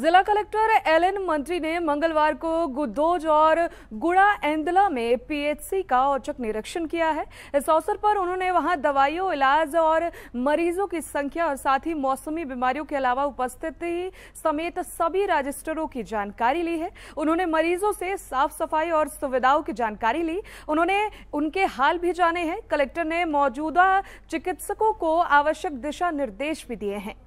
जिला collector L N मंत्री ने मंगलवार को गुदोज और गुड़ा एंदला में पीएचसी का औचक निरीक्षण किया है इस अवसर पर उन्होंने वहां दवाइयों इलाज और मरीजों की संख्या और साथ ही मौसमी बीमारियों के अलावा उपस्थिति समेत सभी रजिस्टरों की जानकारी ली है उन्होंने मरीजों से साफ सफाई और सुविधाओं की जानकारी ली उन्होंने उनके हाल भी जाने हैं कलेक्टर ने मौजूदा चिकित्सकों को आवश्यक दिशा निर्देश भी दिए हैं